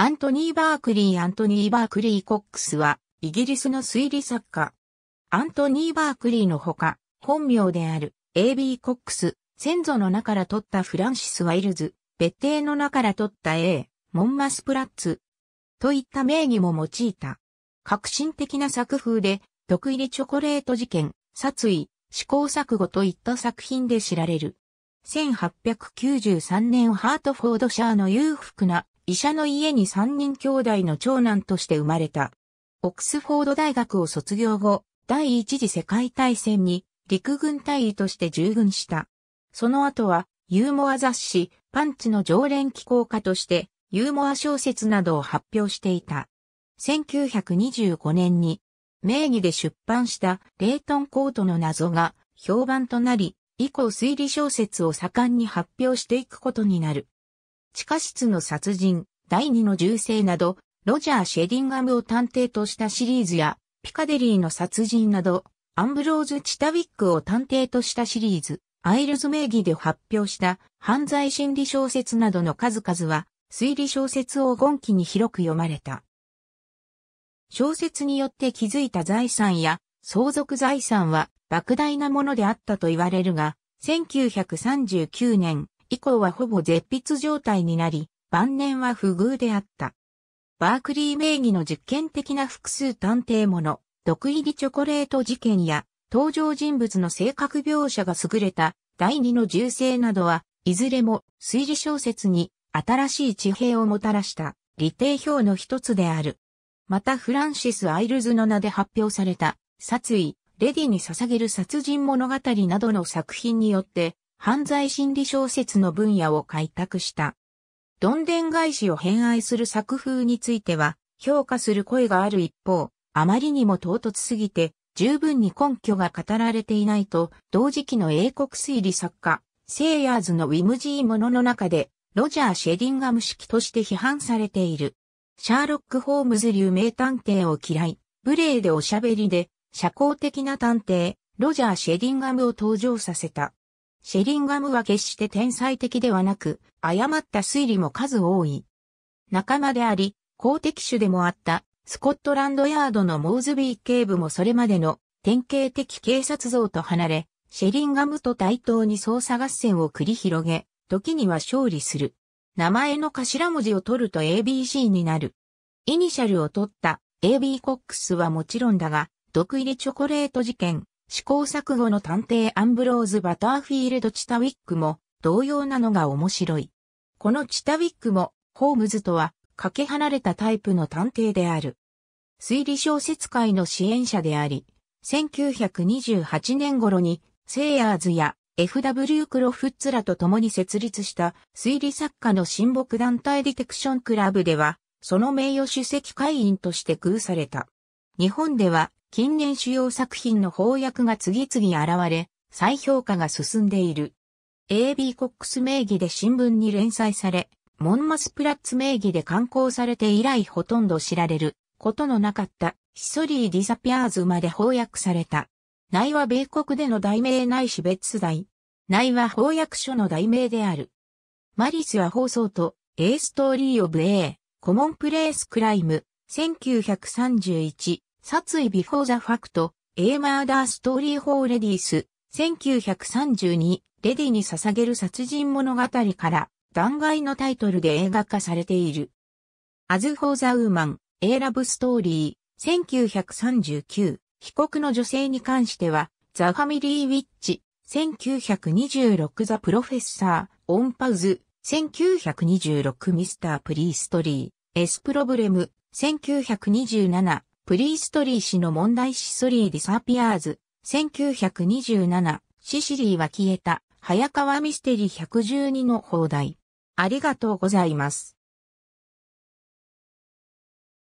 アントニー・バークリー・アントニー・バークリー・コックスは、イギリスの推理作家。アントニー・バークリーのほか、本名である、A.B. コックス、先祖の名から取ったフランシス・ワイルズ、別邸の名から取った A、モンマス・プラッツ、といった名義も用いた。革新的な作風で、毒入りチョコレート事件、殺意、試行錯誤といった作品で知られる。1893年ハートフォードシャーの裕福な医者の家に3人兄弟の長男として生まれた。オックスフォード大学を卒業後、第一次世界大戦に陸軍隊医として従軍した。その後は、ユーモア雑誌、パンチの常連機構家として、ユーモア小説などを発表していた。1925年に、名義で出版したレイトンコートの謎が評判となり、以降推理小説を盛んに発表していくことになる。地下室の殺人、第二の銃声など、ロジャー・シェディンガムを探偵としたシリーズや、ピカデリーの殺人など、アンブローズ・チタウィックを探偵としたシリーズ、アイルズ名義で発表した犯罪心理小説などの数々は、推理小説を言記に広く読まれた。小説によって築いた財産や相続財産は莫大なものであったと言われるが、1939年、以降はほぼ絶筆状態になり、晩年は不遇であった。バークリー名義の実験的な複数探偵もの、毒入りチョコレート事件や、登場人物の性格描写が優れた第二の銃声などは、いずれも推理小説に新しい地平をもたらした理定表の一つである。またフランシス・アイルズの名で発表された殺意、レディに捧げる殺人物語などの作品によって犯罪心理小説の分野を開拓した。どんでん返しを偏愛する作風については、評価する声がある一方、あまりにも唐突すぎて、十分に根拠が語られていないと、同時期の英国推理作家、セイヤーズのウィムジーものの中で、ロジャー・シェディンガム式として批判されている。シャーロック・ホームズ流名探偵を嫌い、無礼でおしゃべりで、社交的な探偵、ロジャー・シェディンガムを登場させた。シェリンガムは決して天才的ではなく、誤った推理も数多い。仲間であり、公的種でもあった、スコットランドヤードのモーズビー警部もそれまでの典型的警察像と離れ、シェリンガムと対等に捜査合戦を繰り広げ、時には勝利する。名前の頭文字を取ると ABC になる。イニシャルを取った AB コックスはもちろんだが、毒入りチョコレート事件、試行錯誤の探偵アンブローズ・バターフィールド・チタウィックも同様なのが面白い。このチタウィックもホームズとはかけ離れたタイプの探偵である。推理小説界の支援者であり、1928年頃にセイヤーズや F.W. クロフッツらと共に設立した推理作家の親睦団体ディテクションクラブでは、その名誉主席会員として偶された。日本では近年主要作品の翻訳が次々現れ、再評価が進んでいる。AB コックス名義で新聞に連載され、モンマスプラッツ名義で刊行されて以来ほとんど知られることのなかったヒソリー・ディサピアーズまで翻訳された。内は米国での題名ないし別題。内は翻訳書の題名である。マリスは放送と、A ストーリー・オブ・エ A、コモンプレイス・クライム、1931、殺意ビフォーザファクト、エーマーダーストーリーフォーレディース、1932、レディに捧げる殺人物語から、弾劾のタイトルで映画化されている。アズ・フォーザ・ウーマン、a ラブストーリー、1939、被告の女性に関しては、ザ・ファミリー・ウィッチ、1926ザ・プロフェッサー、オンパウズ、1926ミスター・プリーストリー、エスプロブレム、1927プリーストリー氏の問題シソリー・ディサピアーズ、1927、シシリーは消えた、早川ミステリー112の放題。ありがとうございます。